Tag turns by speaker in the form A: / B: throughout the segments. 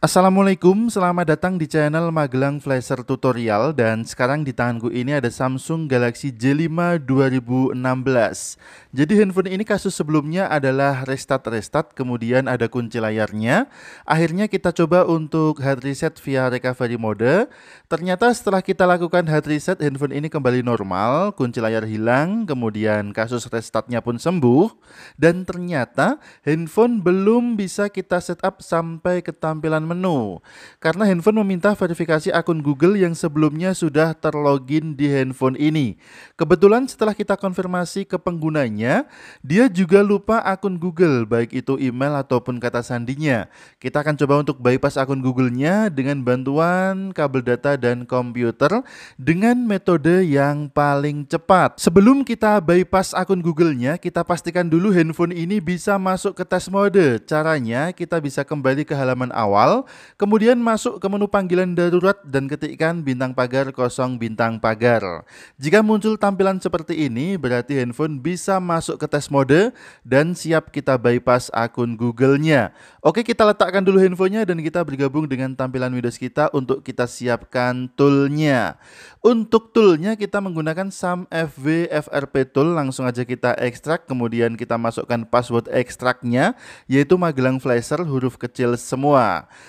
A: Assalamualaikum, selamat datang di channel Magelang Flasher Tutorial dan sekarang di tanganku ini ada Samsung Galaxy J5 2016 Jadi handphone ini kasus sebelumnya adalah restart-restart, kemudian ada kunci layarnya Akhirnya kita coba untuk hard reset via recovery mode Ternyata setelah kita lakukan hard reset, handphone ini kembali normal, kunci layar hilang, kemudian kasus restartnya pun sembuh Dan ternyata handphone belum bisa kita setup sampai ketampilan menu. Karena handphone meminta verifikasi akun Google yang sebelumnya sudah terlogin di handphone ini. Kebetulan setelah kita konfirmasi ke penggunanya, dia juga lupa akun Google, baik itu email ataupun kata sandinya. Kita akan coba untuk bypass akun Google-nya dengan bantuan kabel data dan komputer dengan metode yang paling cepat. Sebelum kita bypass akun Google-nya, kita pastikan dulu handphone ini bisa masuk ke test mode. Caranya kita bisa kembali ke halaman awal kemudian masuk ke menu panggilan darurat dan ketikkan bintang pagar kosong bintang pagar. Jika muncul tampilan seperti ini, berarti handphone bisa masuk ke tes mode dan siap kita bypass akun Google-nya. Oke, kita letakkan dulu handphonenya dan kita bergabung dengan tampilan Windows kita untuk kita siapkan toolnya. Untuk toolnya kita menggunakan samfv frp tool, langsung aja kita ekstrak, kemudian kita masukkan password ekstraknya, yaitu Magelang Flasher huruf kecil semua.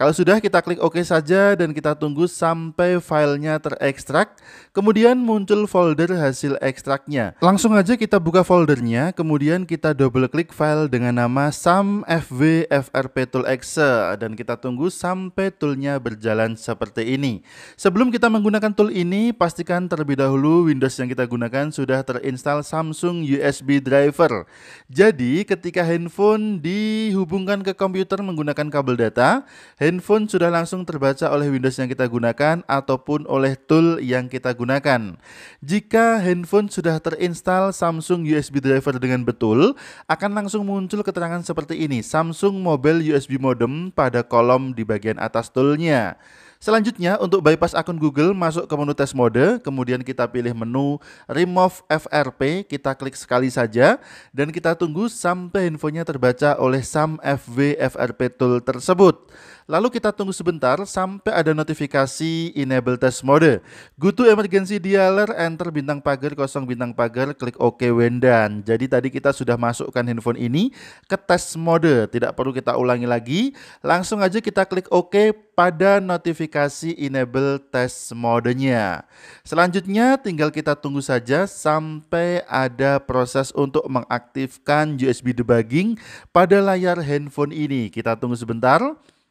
A: Kalau sudah kita klik OK saja dan kita tunggu sampai filenya terekstrak, kemudian muncul folder hasil ekstraknya. Langsung aja kita buka foldernya, kemudian kita double klik file dengan nama SamFvfrpTool.exe dan kita tunggu sampai toolnya berjalan seperti ini. Sebelum kita menggunakan tool ini, pastikan terlebih dahulu Windows yang kita gunakan sudah terinstall Samsung USB driver. Jadi ketika handphone dihubungkan ke komputer menggunakan kabel data, Handphone sudah langsung terbaca oleh Windows yang kita gunakan ataupun oleh tool yang kita gunakan. Jika handphone sudah terinstall Samsung USB driver dengan betul, akan langsung muncul keterangan seperti ini, Samsung Mobile USB Modem pada kolom di bagian atas toolnya. Selanjutnya untuk bypass akun Google masuk ke menu test mode, kemudian kita pilih menu remove FRP, kita klik sekali saja dan kita tunggu sampai infonya terbaca oleh SAM FV FRP tool tersebut. Lalu kita tunggu sebentar sampai ada notifikasi enable test mode. Go to emergency dialer, enter bintang pagar, kosong bintang pagar, klik OK wendan. Jadi tadi kita sudah masukkan handphone ini ke test mode, tidak perlu kita ulangi lagi. Langsung aja kita klik OK, pada notifikasi enable test modenya. Selanjutnya tinggal kita tunggu saja sampai ada proses untuk mengaktifkan USB debugging pada layar handphone ini. Kita tunggu sebentar.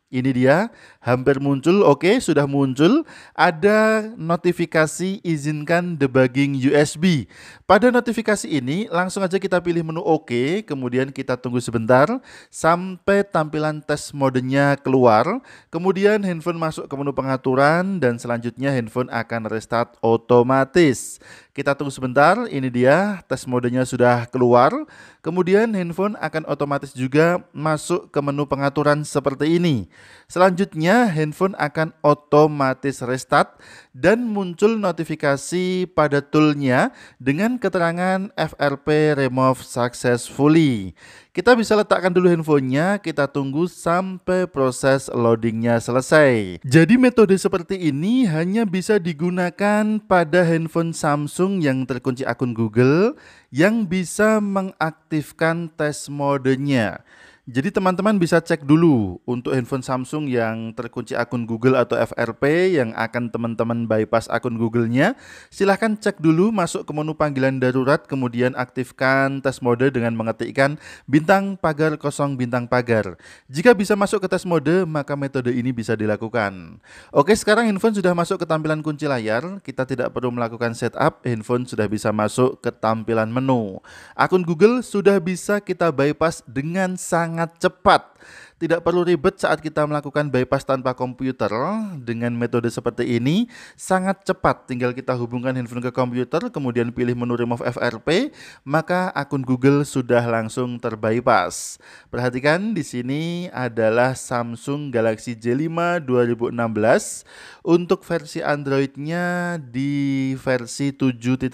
A: Ini dia, hampir muncul. Oke, sudah muncul. Ada notifikasi izinkan debugging USB. Pada notifikasi ini, langsung aja kita pilih menu OK, kemudian kita tunggu sebentar sampai tampilan tes modenya keluar. Kemudian handphone masuk ke menu pengaturan dan selanjutnya handphone akan restart otomatis. Kita tunggu sebentar, ini dia tes modenya sudah keluar. Kemudian handphone akan otomatis juga masuk ke menu pengaturan seperti ini. Selanjutnya, handphone akan otomatis restart dan muncul notifikasi pada toolnya dengan keterangan FRP remove successfully. Kita bisa letakkan dulu handphonenya, kita tunggu sampai proses loadingnya selesai. Jadi metode seperti ini hanya bisa digunakan pada handphone Samsung yang terkunci akun Google yang bisa mengaktifkan tes modenya. Jadi teman-teman bisa cek dulu untuk handphone Samsung yang terkunci akun Google atau FRP yang akan teman-teman bypass akun Google-nya. Silahkan cek dulu masuk ke menu panggilan darurat kemudian aktifkan tes mode dengan mengetikkan bintang pagar kosong bintang pagar. Jika bisa masuk ke tes mode maka metode ini bisa dilakukan. Oke sekarang handphone sudah masuk ke tampilan kunci layar. Kita tidak perlu melakukan setup, handphone sudah bisa masuk ke tampilan menu. Akun Google sudah bisa kita bypass dengan sangat sangat cepat tidak perlu ribet saat kita melakukan bypass tanpa komputer. Dengan metode seperti ini, sangat cepat tinggal kita hubungkan handphone ke komputer, kemudian pilih menu remove FRP, maka akun Google sudah langsung terbypass. Perhatikan di sini adalah Samsung Galaxy J5 2016. Untuk versi Androidnya di versi 7.1.1,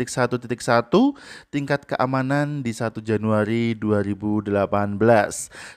A: tingkat keamanan di 1 Januari 2018.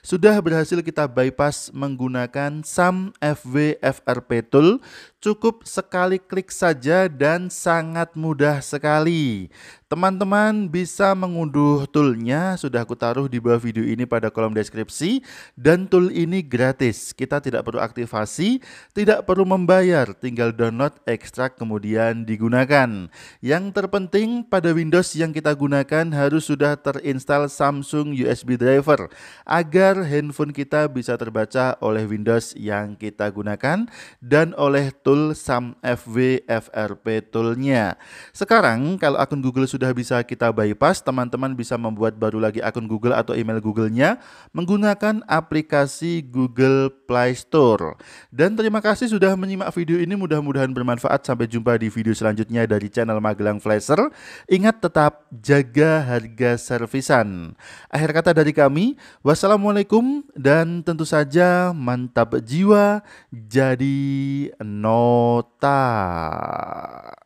A: Sudah berhasil kita bypass menggunakan SAM FW FRP tool cukup sekali klik saja dan sangat mudah sekali. Teman-teman bisa mengunduh toolnya, sudah aku taruh di bawah video ini pada kolom deskripsi dan tool ini gratis. Kita tidak perlu aktivasi, tidak perlu membayar, tinggal download, ekstrak kemudian digunakan. Yang terpenting pada Windows yang kita gunakan harus sudah terinstall Samsung USB driver agar handphone kita bisa bisa terbaca oleh Windows yang kita gunakan dan oleh tool Sam SAMFV FRP toolnya. Sekarang kalau akun Google sudah bisa kita bypass, teman-teman bisa membuat baru lagi akun Google atau email Google-nya menggunakan aplikasi Google Play Store. Dan terima kasih sudah menyimak video ini, mudah-mudahan bermanfaat. Sampai jumpa di video selanjutnya dari channel Magelang Flasher. Ingat tetap jaga harga servisan. Akhir kata dari kami, wassalamualaikum dan tentu tentu saja mantap jiwa jadi nota.